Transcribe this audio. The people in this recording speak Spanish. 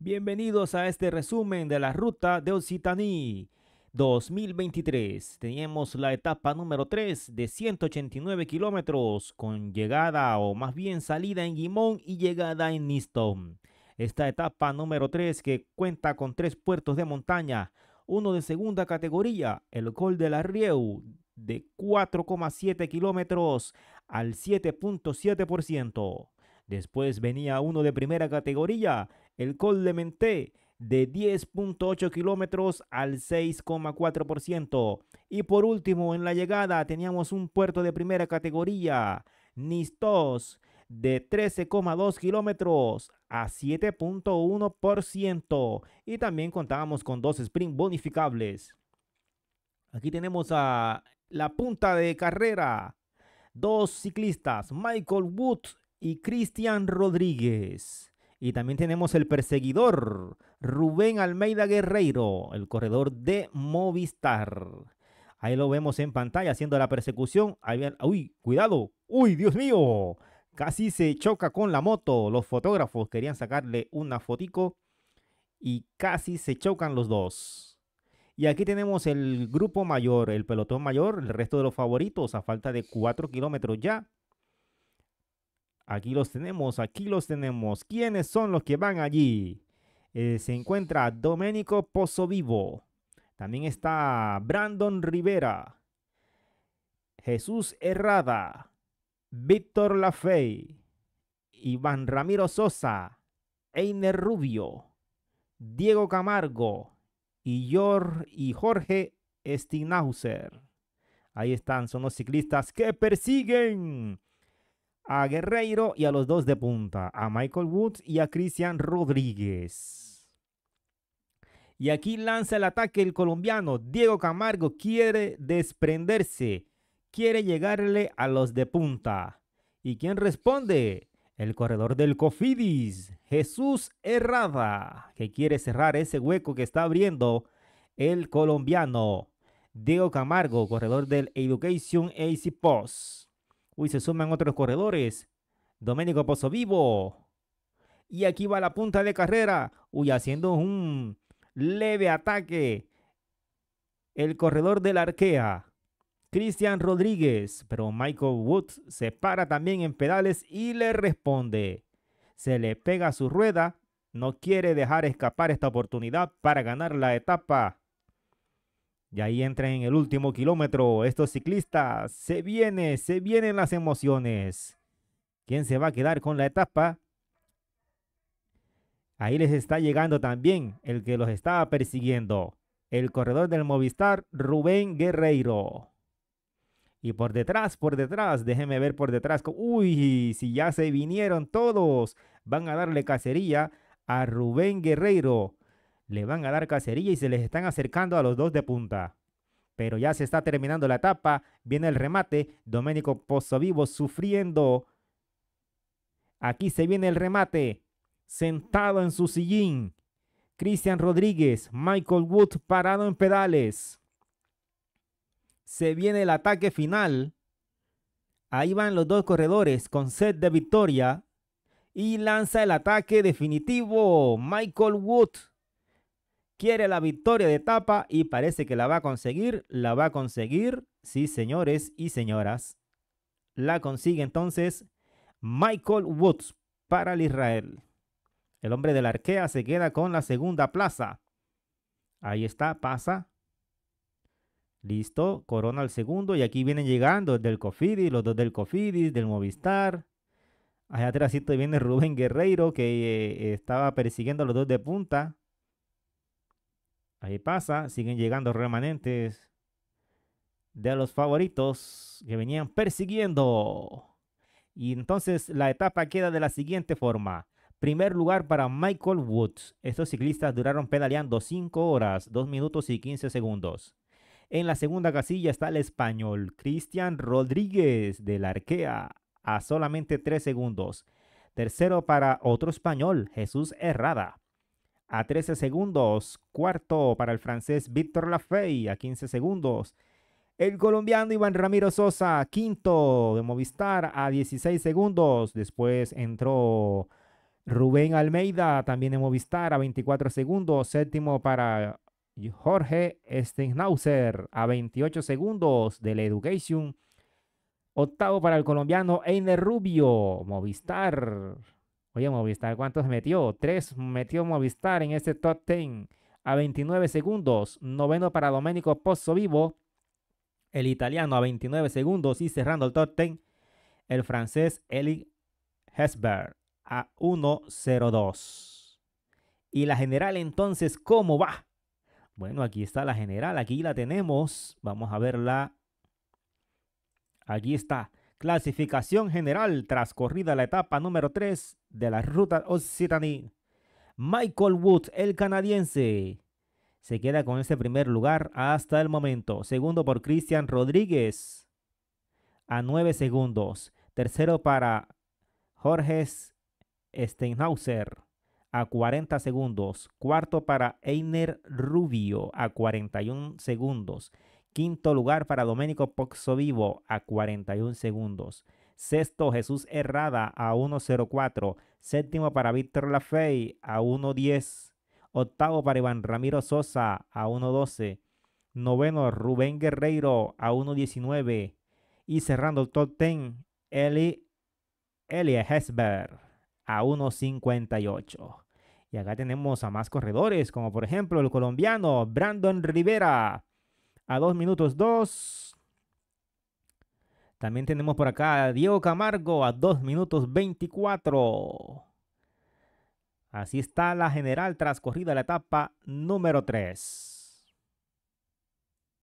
Bienvenidos a este resumen de la ruta de Occitanie 2023. Teníamos la etapa número 3 de 189 kilómetros con llegada o más bien salida en Guimón y llegada en Niston. Esta etapa número 3 que cuenta con tres puertos de montaña, uno de segunda categoría, el Col de la Rieu, de 4,7 kilómetros al 7.7%. Después venía uno de primera categoría, el Col de Menté de 10.8 kilómetros al 6,4%. Y por último, en la llegada teníamos un puerto de primera categoría, Nistos, de 13,2 kilómetros a 7.1%. Y también contábamos con dos sprint bonificables. Aquí tenemos a la punta de carrera. Dos ciclistas, Michael Wood y Cristian Rodríguez. Y también tenemos el perseguidor, Rubén Almeida Guerreiro, el corredor de Movistar. Ahí lo vemos en pantalla haciendo la persecución. uy, cuidado. Uy, Dios mío. Casi se choca con la moto. Los fotógrafos querían sacarle una fotico y casi se chocan los dos. Y aquí tenemos el grupo mayor, el pelotón mayor, el resto de los favoritos a falta de 4 kilómetros ya. Aquí los tenemos, aquí los tenemos. ¿Quiénes son los que van allí? Eh, se encuentra Domenico Vivo. También está Brandon Rivera. Jesús Herrada. Víctor Lafey. Iván Ramiro Sosa. Einer Rubio. Diego Camargo. Y, y Jorge Stignauser. Ahí están, son los ciclistas que persiguen a Guerreiro y a los dos de punta, a Michael Woods y a Cristian Rodríguez. Y aquí lanza el ataque el colombiano. Diego Camargo quiere desprenderse, quiere llegarle a los de punta. ¿Y quién responde? El corredor del Cofidis, Jesús Herrada, que quiere cerrar ese hueco que está abriendo el colombiano. Diego Camargo, corredor del Education AC Post. Uy, se suman otros corredores. Domenico Vivo, Y aquí va la punta de carrera. Uy, haciendo un leve ataque. El corredor de la arquea. Cristian Rodríguez, pero Michael Woods se para también en pedales y le responde. Se le pega su rueda, no quiere dejar escapar esta oportunidad para ganar la etapa y ahí entran en el último kilómetro estos ciclistas. Se vienen, se vienen las emociones. ¿Quién se va a quedar con la etapa? Ahí les está llegando también el que los estaba persiguiendo. El corredor del Movistar, Rubén Guerreiro. Y por detrás, por detrás, déjenme ver por detrás. Uy, si ya se vinieron todos, van a darle cacería a Rubén Guerreiro. Le van a dar cacería y se les están acercando a los dos de punta. Pero ya se está terminando la etapa. Viene el remate. Domenico vivo sufriendo. Aquí se viene el remate. Sentado en su sillín. Cristian Rodríguez. Michael Wood parado en pedales. Se viene el ataque final. Ahí van los dos corredores con set de victoria. Y lanza el ataque definitivo. Michael Wood quiere la victoria de etapa y parece que la va a conseguir. La va a conseguir, sí, señores y señoras. La consigue entonces Michael Woods para el Israel. El hombre de la arquea se queda con la segunda plaza. Ahí está, pasa. Listo, corona al segundo y aquí vienen llegando del Cofidis, los dos del Cofidis, del Movistar. Allá atrásito viene Rubén Guerreiro que eh, estaba persiguiendo a los dos de punta. Ahí pasa, siguen llegando remanentes de los favoritos que venían persiguiendo. Y entonces la etapa queda de la siguiente forma. Primer lugar para Michael Woods. Estos ciclistas duraron pedaleando 5 horas, 2 minutos y 15 segundos. En la segunda casilla está el español Cristian Rodríguez de la Arquea a solamente 3 segundos. Tercero para otro español, Jesús Herrada a 13 segundos. Cuarto para el francés Víctor Lafey a 15 segundos. El colombiano Iván Ramiro Sosa, quinto de Movistar a 16 segundos. Después entró Rubén Almeida, también de Movistar a 24 segundos. Séptimo para Jorge Stenhauser a 28 segundos de la Education. Octavo para el colombiano Einer Rubio, Movistar. Movistar, ¿cuántos metió? Tres metió Movistar en este top 10 a 29 segundos. Noveno para Domenico Pozzo Vivo. El italiano a 29 segundos y cerrando el top 10, el francés Eli Hesberg a 1.02. Y la general entonces, ¿cómo va? Bueno, aquí está la general, aquí la tenemos. Vamos a verla. Aquí está. Clasificación general corrida la etapa número 3 de la ruta Occitanie. Michael Woods, el canadiense, se queda con ese primer lugar hasta el momento. Segundo por Cristian Rodríguez a 9 segundos. Tercero para Jorge Steinhauser a 40 segundos. Cuarto para Einer Rubio a 41 segundos. Quinto lugar para Domenico Vivo a 41 segundos. Sexto, Jesús Herrada a 1.04. Séptimo para Víctor Lafey a 1.10. Octavo para Iván Ramiro Sosa a 1.12. Noveno, Rubén Guerreiro a 1.19. Y cerrando el top 10, Eli, Elie Hesber a 1.58. Y acá tenemos a más corredores, como por ejemplo el colombiano Brandon Rivera a dos minutos dos. También tenemos por acá a Diego Camargo a dos minutos 24. Así está la general transcurrida la etapa número 3.